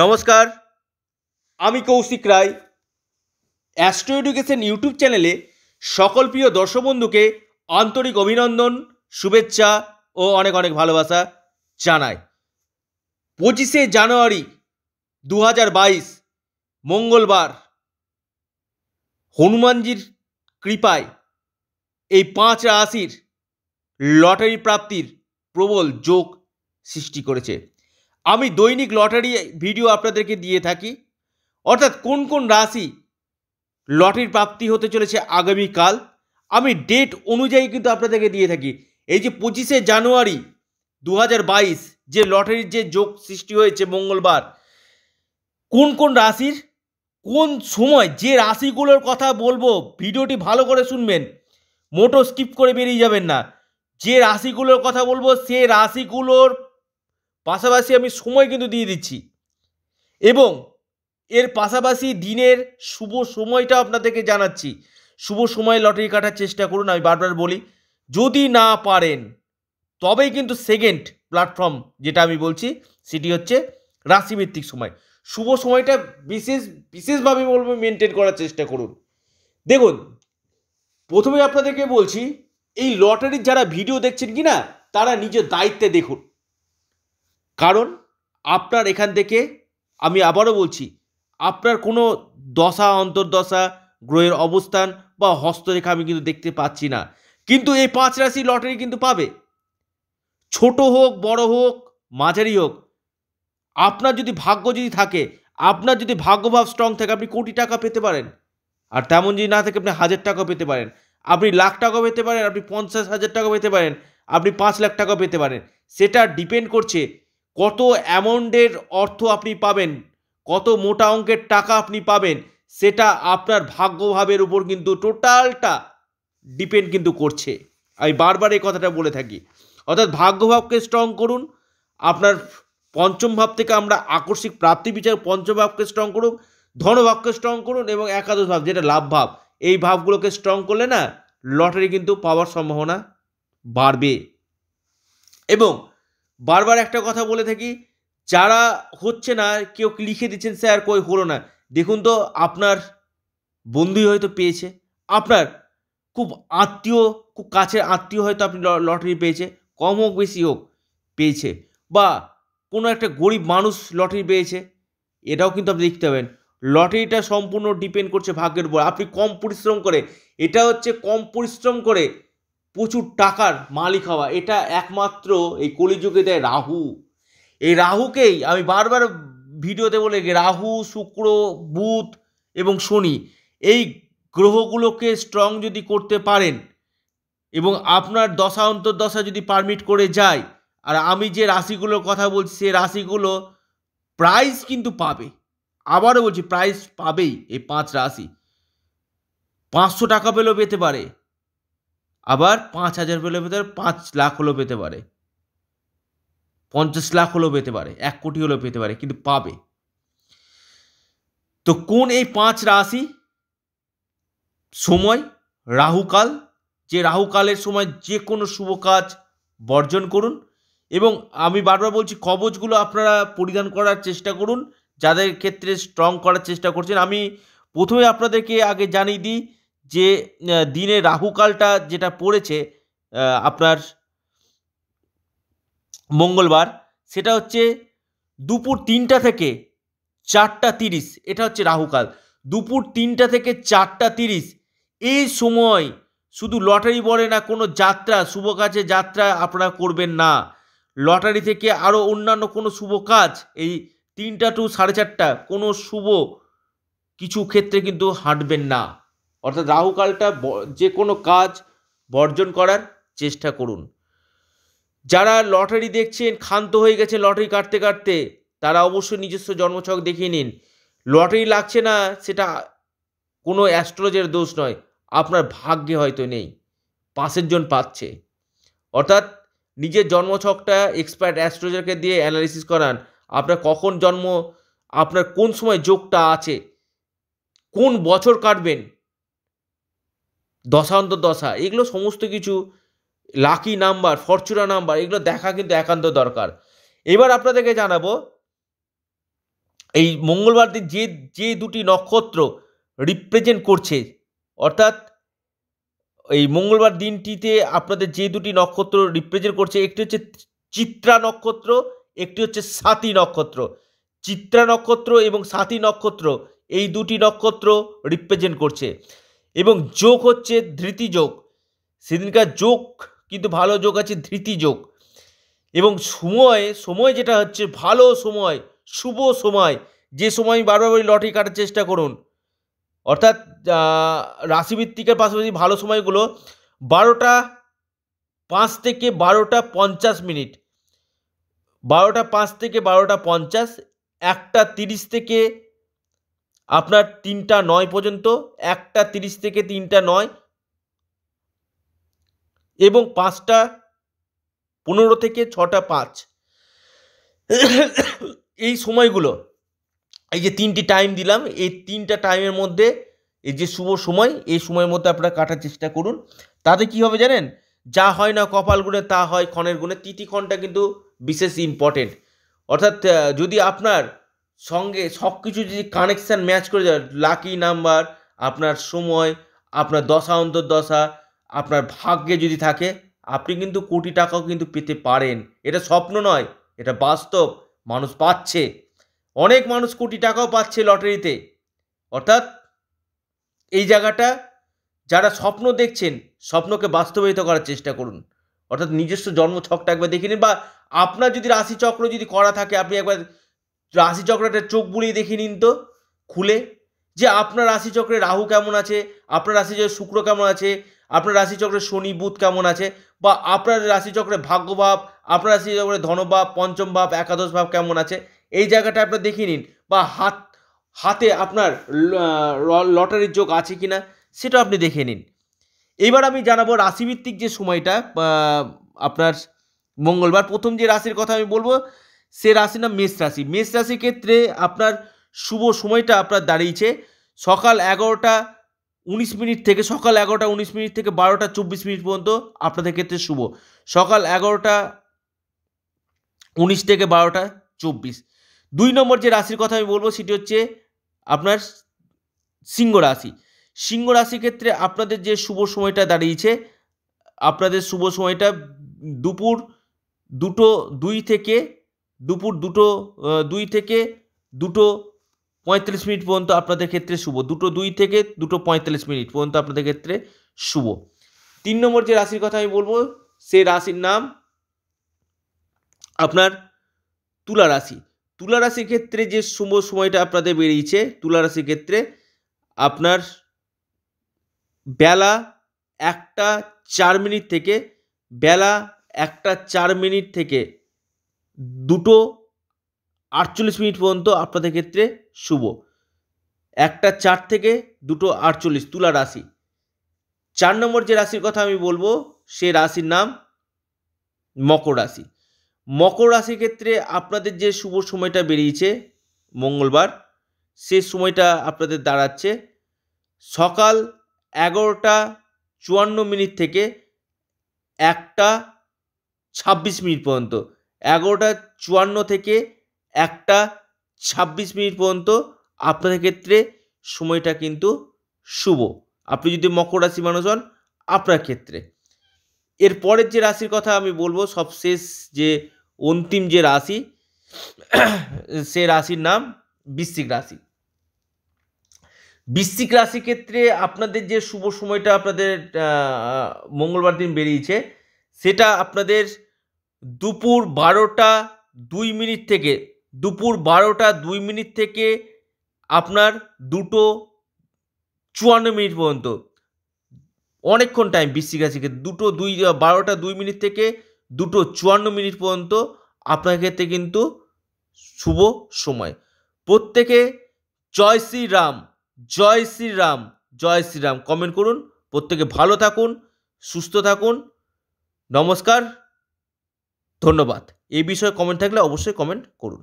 নমস্কার আমি Koushik Roy astro education YouTube চ্যানেলে সকল প্রিয় দর্শক বন্ধুকে আন্তরিক অভিনন্দন শুভেচ্ছা ও অনেক অনেক ভালোবাসা জানাই পঁচিশে জানুয়ারি দু মঙ্গলবার হনুমানজির কৃপায় এই পাঁচ রাশির লটারি প্রাপ্তির প্রবল যোগ সৃষ্টি করেছে আমি দৈনিক লটারি ভিডিও আপনাদেরকে দিয়ে থাকি অর্থাৎ কোন কোন রাশি লটারির প্রাপ্তি হতে চলেছে আগামীকাল আমি ডেট অনুযায়ী কিন্তু আপনাদেরকে দিয়ে থাকি এই যে পঁচিশে জানুয়ারি দু যে লটারির যে যোগ সৃষ্টি হয়েছে মঙ্গলবার কোন কোন রাশির কোন সময় যে রাশিগুলোর কথা বলবো ভিডিওটি ভালো করে শুনবেন মোটো স্কিপ করে বেরিয়ে যাবেন না যে রাশিগুলোর কথা বলবো সে রাশিগুলোর পাশাপাশি আমি সময় কিন্তু দিয়ে দিচ্ছি এবং এর পাশাপাশি দিনের শুভ সময়টা আপনাদেরকে জানাচ্ছি শুভ সময় লটারি কাটার চেষ্টা করুন আমি বারবার বলি যদি না পারেন তবেই কিন্তু সেকেন্ড প্ল্যাটফর্ম যেটা আমি বলছি সেটি হচ্ছে রাশিভিত্তিক সময় শুভ সময়টা বিশেষ বিশেষভাবে বলবো মেনটেন করার চেষ্টা করুন দেখুন প্রথমে আপনাদেরকে বলছি এই লটারির যারা ভিডিও দেখছেন কি না তারা নিজের দায়িত্বে দেখুন কারণ আপনার এখান থেকে আমি আবারও বলছি আপনার কোনো দশা অন্তর্দশা গ্রহের অবস্থান বা হস্তরেখা আমি কিন্তু দেখতে পাচ্ছি না কিন্তু এই পাঁচ রাশি লটারি কিন্তু পাবে ছোট হোক বড় হোক মাঝারি হোক আপনার যদি ভাগ্য যদি থাকে আপনার যদি ভাগ্যভাব স্ট্রং থাকে আপনি কোটি টাকা পেতে পারেন আর তেমন যদি না থাকে আপনি হাজার টাকা পেতে পারেন আপনি লাখ টাকা পেতে পারেন আপনি পঞ্চাশ হাজার টাকা পেতে পারেন আপনি পাঁচ লাখ টাকা পেতে পারেন সেটা ডিপেন্ড করছে কত অ্যামাউন্টের অর্থ আপনি পাবেন কত মোটা অঙ্কের টাকা আপনি পাবেন সেটা আপনার ভাগ্যভাবের উপর কিন্তু টোটালটা ডিপেন্ড কিন্তু করছে আমি বারবার এই কথাটা বলে থাকি অর্থাৎ ভাগ্যভাবকে স্ট্রং করুন আপনার পঞ্চম ভাব থেকে আমরা আকস্মিক প্রাপ্তি বিচার পঞ্চম ভাবকে স্ট্রং করুন ধনভাবকে স্ট্রং করুন এবং একাদশ ভাব যেটা লাভ ভাব এই ভাবগুলোকে স্ট্রং করলে না লটারি কিন্তু পাওয়ার সম্ভাবনা বাড়বে এবং বারবার একটা কথা বলে থাকি যারা হচ্ছে না কেউ লিখে দিচ্ছেন স্যার কই হলো না দেখুন তো আপনার বন্ধুই হয়তো পেয়েছে আপনার খুব আত্মীয় খুব কাছের আত্মীয় হয়তো আপনি লটারি পেয়েছে কম হোক বেশি হোক পেয়েছে বা কোনো একটা গরিব মানুষ লটারি পেয়েছে এটাও কিন্তু আপনি দেখতে পাবেন লটারিটা সম্পূর্ণ ডিপেন্ড করছে ভাগ্যের উপর আপনি কম পরিশ্রম করে এটা হচ্ছে কম পরিশ্রম করে প্রচুর টাকার মালিক হওয়া এটা একমাত্র এই কলিযুগে দেয় রাহু এই রাহুকেই আমি বারবার ভিডিওতে বলে রাহু শুক্র বুধ এবং শনি এই গ্রহগুলোকে স্ট্রং যদি করতে পারেন এবং আপনার দশা অন্তর্দশা যদি পারমিট করে যায় আর আমি যে রাশিগুলোর কথা বলছি সে রাশিগুলো প্রাইজ কিন্তু পাবে আবারও বলছি প্রাইজ পাবেই এই পাঁচ রাশি পাঁচশো টাকা পেলেও পেতে পারে আবার পাঁচ হাজার পেলে পেতে পারে পাঁচ লাখ হলেও পেতে পারে পঞ্চাশ লাখ হলেও পেতে পারে এক কোটি হলেও পেতে পারে কিন্তু পাবে তো কোন এই পাঁচ রাশি সময় রাহুকাল যে রাহুকালের সময় যে কোনো শুভ কাজ বর্জন করুন এবং আমি বারবার বলছি কবচগুলো আপনারা পরিধান করার চেষ্টা করুন যাদের ক্ষেত্রে স্ট্রং করার চেষ্টা করছেন আমি প্রথমে আপনাদেরকে আগে জানিয়ে দিই যে দিনে রাহুকালটা যেটা পড়েছে আপনার মঙ্গলবার সেটা হচ্ছে দুপুর তিনটা থেকে চারটা তিরিশ এটা হচ্ছে রাহুকাল দুপুর তিনটা থেকে চারটা তিরিশ এই সময় শুধু লটারি বলে না কোনো যাত্রা শুভ কাজে যাত্রা আপনারা করবেন না লটারি থেকে আরও অন্যান্য কোনো শুভ কাজ এই তিনটা টু সাড়ে চারটা কোনো শুভ কিছু ক্ষেত্রে কিন্তু হাঁটবেন না অর্থাৎ রাহুকালটা যে কোনো কাজ বর্জন করার চেষ্টা করুন যারা লটারি দেখছেন ক্ষান্ত হয়ে গেছে লটারি কাটতে কাটতে তারা অবশ্যই নিজস্ব জন্মছক দেখিয়ে নিন লটারি লাগছে না সেটা কোনো অ্যাস্ট্রোলজের দোষ নয় আপনার ভাগ্যে হয়তো নেই পাঁচের জন পাচ্ছে অর্থাৎ নিজের জন্মছকটা এক্সপার্ট অ্যাস্ট্রোলজারকে দিয়ে অ্যানালিসিস করান আপনার কখন জন্ম আপনার কোন সময় যোগটা আছে কোন বছর কাটবেন দশান্ত দশা এগুলো সমস্ত কিছু লাকি নাম্বার ফরচুনা নাম্বার এগুলো দেখা কিন্তু একান্ত দরকার এবার আপনাদেরকে জানাবো এই মঙ্গলবার দিন যে যে দুটি নক্ষত্র রিপ্রেজেন্ট করছে অর্থাৎ এই মঙ্গলবার দিনটিতে আপনাদের যে দুটি নক্ষত্র রিপ্রেজেন্ট করছে একটি হচ্ছে চিত্রা নক্ষত্র একটি হচ্ছে সাতি নক্ষত্র চিত্রা নক্ষত্র এবং সাতি নক্ষত্র এই দুটি নক্ষত্র রিপ্রেজেন্ট করছে এবং যোগ হচ্ছে ধৃতি যোগ সেদিনকার যোগ কিন্তু ভালো যোগ আছে ধৃতি যোগ এবং সময় সময় যেটা হচ্ছে ভালো সময় শুভ সময় যে সময় বারবার লটি লটারি কাটার চেষ্টা করুন অর্থাৎ রাশিভিত্তিকের পাশাপাশি ভালো সময়গুলো বারোটা পাঁচ থেকে বারোটা পঞ্চাশ মিনিট বারোটা পাঁচ থেকে বারোটা পঞ্চাশ একটা তিরিশ থেকে আপনার তিনটা নয় পর্যন্ত একটা তিরিশ থেকে তিনটা নয় এবং পাঁচটা পনেরো থেকে ছটা পাঁচ এই সময়গুলো এই যে তিনটি টাইম দিলাম এই তিনটা টাইমের মধ্যে এই যে শুভ সময় এই সময়ের মধ্যে আপনারা কাটার চেষ্টা করুন তাতে কি হবে জানেন যা হয় না কপাল গুণে তা হয় ক্ষণের গুণে তিথি ক্ষণটা কিন্তু বিশেষ ইম্পর্টেন্ট অর্থাৎ যদি আপনার সঙ্গে সব কিছু যদি কানেকশান ম্যাচ করে যায় লাকি নাম্বার আপনার সময় আপনার দশা অন্তর্দশা আপনার ভাগ্যে যদি থাকে আপনি কিন্তু কোটি টাকাও কিন্তু পেতে পারেন এটা স্বপ্ন নয় এটা বাস্তব মানুষ পাচ্ছে অনেক মানুষ কোটি টাকাও পাচ্ছে লটারিতে অর্থাৎ এই জায়গাটা যারা স্বপ্ন দেখছেন স্বপ্নকে বাস্তবায়িত করার চেষ্টা করুন অর্থাৎ নিজস্ব জন্ম ছকটা একবার দেখে নিন বা আপনার যদি রাশি চক্র যদি করা থাকে আপনি একবার রাশিচক্রটা চোখ বুলিয়ে দেখে নিন তো খুলে যে আপনার রাশিচক্রে রাহু কেমন আছে আপনার রাশিচক্রে শুক্র কেমন আছে আপনার রাশিচক্রে শনি বুধ কেমন আছে বা আপনার রাশিচক্রে ভাগ্যভাব আপনার রাশিচক্রে ধনভাব পঞ্চম ভাব একাদশ ভাব কেমন আছে এই জায়গাটা আপনার দেখিয়ে নিন বা হাত হাতে আপনার লটারির যোগ আছে কি না সেটা আপনি দেখে নিন এবার আমি জানাবো রাশিভিত্তিক যে সময়টা আপনার মঙ্গলবার প্রথম যে রাশির কথা আমি বলবো সে রাশি না মেষ রাশি মেষ রাশির ক্ষেত্রে আপনার শুভ সময়টা আপনার দাঁড়িয়েছে সকাল এগারোটা উনিশ মিনিট থেকে সকাল এগারোটা উনিশ মিনিট থেকে বারোটা চব্বিশ মিনিট পর্যন্ত আপনাদের ক্ষেত্রে শুভ সকাল এগারোটা উনিশ থেকে বারোটা চব্বিশ দুই নম্বর যে রাশির কথা আমি বলবো সেটি হচ্ছে আপনার সিংহ রাশি সিংহ রাশির ক্ষেত্রে আপনাদের যে শুভ সময়টা দাঁড়িয়েছে আপনাদের শুভ সময়টা দুপুর দুটো দুই থেকে দুপুর দুটো দুই থেকে দুটো পঁয়তাল্লিশ মিনিট পর্যন্ত আপনাদের ক্ষেত্রে শুভ দুটো দুই থেকে দুটো পঁয়তাল্লিশ মিনিট পর্যন্ত আপনাদের ক্ষেত্রে শুভ তিন নম্বর যে রাশির কথা আমি বলবো সে রাশির নাম আপনার তুলা রাশি তুলা রাশির ক্ষেত্রে যে শুভ সময়টা আপনাদের বেরিয়েছে তুলা রাশির ক্ষেত্রে আপনার বেলা একটা চার মিনিট থেকে বেলা একটা চার মিনিট থেকে দুটো আটচল্লিশ মিনিট পর্যন্ত আপনাদের ক্ষেত্রে শুভ একটা চার থেকে দুটো আটচল্লিশ তুলা রাশি চার নম্বর যে রাশির কথা আমি বলবো সে রাশির নাম মকর রাশি মকর রাশির ক্ষেত্রে আপনাদের যে শুভ সময়টা বেরিয়েছে মঙ্গলবার সে সময়টা আপনাদের দাঁড়াচ্ছে সকাল এগারোটা চুয়ান্ন মিনিট থেকে একটা ছাব্বিশ মিনিট পর্যন্ত এগারোটা চুয়ান্ন থেকে একটা ছাব্বিশ মিনিট পর্যন্ত আপনাদের ক্ষেত্রে সময়টা কিন্তু শুভ আপনি যদি মকর রাশি মানুষ হন আপনার ক্ষেত্রে এর পরের যে রাশির কথা আমি বলবো সবশেষ যে অন্তিম যে রাশি সে রাশির নাম বৃশ্চিক রাশি বৃশ্চিক রাশি ক্ষেত্রে আপনাদের যে শুভ সময়টা আপনাদের মঙ্গলবার দিন বেরিয়েছে সেটা আপনাদের দুপুর বারোটা দুই মিনিট থেকে দুপুর বারোটা দুই মিনিট থেকে আপনার দুটো চুয়ান্ন মিনিট পর্যন্ত অনেকক্ষণ টাইম বিসি রাশির ক্ষেত্রে দুটো দুই বারোটা দুই মিনিট থেকে দুটো চুয়ান্ন মিনিট পর্যন্ত আপনার ক্ষেত্রে কিন্তু শুভ সময় প্রত্যেকে জয় শ্রীরাম জয় শ্রীরাম জয় শ্রীরাম কমেন্ট করুন প্রত্যেকে ভালো থাকুন সুস্থ থাকুন নমস্কার ধন্যবাদ এই বিষয়ে কমেন্ট থাকলে অবশ্যই কমেন্ট করুন